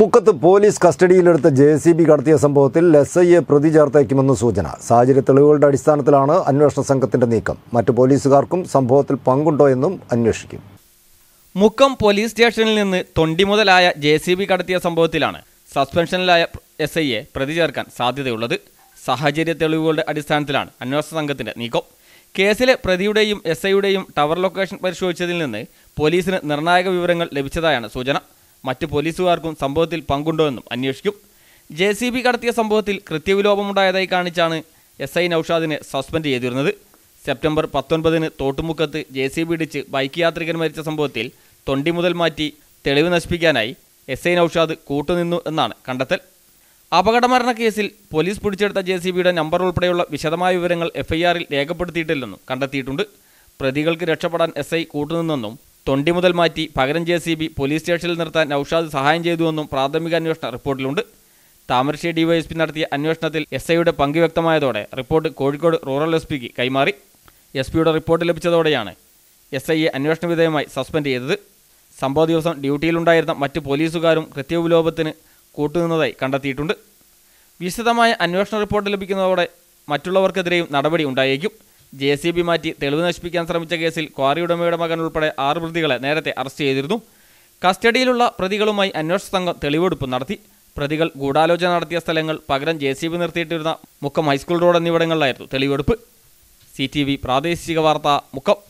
മുക്കത്ത് പോലീസ് കസ്റ്റഡിയിലെടുത്ത് J C B കടത്തിയ സംഭവത്തിൽ എസ് ഐയെ പ്രതി ചേർത്തേക്കുമെന്ന് സൂചന സാഹചര്യ തെളിവുകളുടെ അടിസ്ഥാനത്തിലാണ് അന്വേഷണ സംഘത്തിന്റെ നീക്കം മറ്റു പോലീസുകാർക്കും സംഭവത്തിൽ പങ്കുണ്ടോ എന്നും അന്വേഷിക്കും മുക്കം പോലീസ് സ്റ്റേഷനിൽ നിന്ന് തൊണ്ടി മുതലായ ജെ സി ബി കടത്തിയ സംഭവത്തിലാണ് സസ്പെൻഷനിലായ എസ് ഐയെ പ്രതി ചേർക്കാൻ സാധ്യതയുള്ളത് സാഹചര്യ തെളിവുകളുടെ അടിസ്ഥാനത്തിലാണ് അന്വേഷണ സംഘത്തിന്റെ നീക്കം കേസിലെ പ്രതിയുടെയും എസ് ഐയുടെയും ടവർ ലൊക്കേഷൻ പരിശോധിച്ചതിൽ നിന്ന് പോലീസിന് നിർണായക വിവരങ്ങൾ ലഭിച്ചതായാണ് സൂചന മറ്റ് പോലീസുകാർക്കും സംഭവത്തിൽ പങ്കുണ്ടോയെന്നും അന്വേഷിക്കും ജെ സി ബി കടത്തിയ സംഭവത്തിൽ കൃത്യവിലോപമുണ്ടായതായി കാണിച്ചാണ് എസ് ഐ നൌഷാദിനെ സസ്പെൻഡ് ചെയ്തിരുന്നത് സെപ്റ്റംബർ പത്തൊൻപതിന് തോട്ടുമുക്കത്ത് ജെ സി ബി ഇടിച്ച് ബൈക്ക് യാത്രികൻ മരിച്ച സംഭവത്തിൽ തൊണ്ടി മുതൽ മാറ്റി തെളിവ് നശിപ്പിക്കാനായി എസ് ഐ നൌഷാദ് കൂട്ടുനിന്നു എന്നാണ് കണ്ടെത്തൽ അപകടമരണ കേസിൽ പോലീസ് പിടിച്ചെടുത്ത ജെ സി ബിയുടെ നമ്പർ ഉൾപ്പെടെയുള്ള വിശദമായ വിവരങ്ങൾ എഫ്ഐആറിൽ രേഖപ്പെടുത്തിയിട്ടില്ലെന്നും കണ്ടെത്തിയിട്ടുണ്ട് പ്രതികൾക്ക് രക്ഷപ്പെടാൻ എസ് ഐ കൂട്ടുനിന്നെന്നും തൊണ്ടി മുതൽ മാറ്റി പകരം ജെ സി ബി പോലീസ് സ്റ്റേഷനിൽ നിർത്താൻ നൌഷാദ് സഹായം ചെയ്തുവെന്നും പ്രാഥമിക അന്വേഷണ റിപ്പോർട്ടിലുണ്ട് താമരശ്ശേരി ഡിവൈഎസ്പി നടത്തിയ അന്വേഷണത്തിൽ എസ് ഐയുടെ പങ്ക് വ്യക്തമായതോടെ റിപ്പോർട്ട് കോഴിക്കോട് റൂറൽ എസ് പിക്ക് കൈമാറി എസ് പിയുടെ റിപ്പോർട്ട് ലഭിച്ചതോടെയാണ് എസ് ഐയെ അന്വേഷണ വിധേയമായി സസ്പെൻഡ് ചെയ്തത് സംഭവ ദിവസം ഡ്യൂട്ടിയിലുണ്ടായിരുന്ന മറ്റ് പോലീസുകാരും കൃത്യവിലോപത്തിന് കൂട്ടുനിന്നതായി കണ്ടെത്തിയിട്ടുണ്ട് വിശദമായ അന്വേഷണ റിപ്പോർട്ട് ലഭിക്കുന്നതോടെ മറ്റുള്ളവർക്കെതിരെയും നടപടി ഉണ്ടായേക്കും ജെ സി ബി മാറ്റി തെളിവ് നശിപ്പിക്കാൻ ശ്രമിച്ച കേസിൽ ക്വാറി ഉടമയുടെ മകൻ ഉൾപ്പെടെ ആറ് പ്രതികളെ നേരത്തെ അറസ്റ്റ് ചെയ്തിരുന്നു കസ്റ്റഡിയിലുള്ള പ്രതികളുമായി അന്വേഷണ സംഘം തെളിവെടുപ്പ് നടത്തി പ്രതികൾ ഗൂഢാലോചന നടത്തിയ സ്ഥലങ്ങൾ പകരം ജെ സി ബി നിർത്തിയിട്ടിരുന്ന മുക്കം ഹൈസ്കൂൾ റോഡ് എന്നിവിടങ്ങളിലായിരുന്നു തെളിവെടുപ്പ് സി ടി വി പ്രാദേശിക വാർത്ത മുക്കം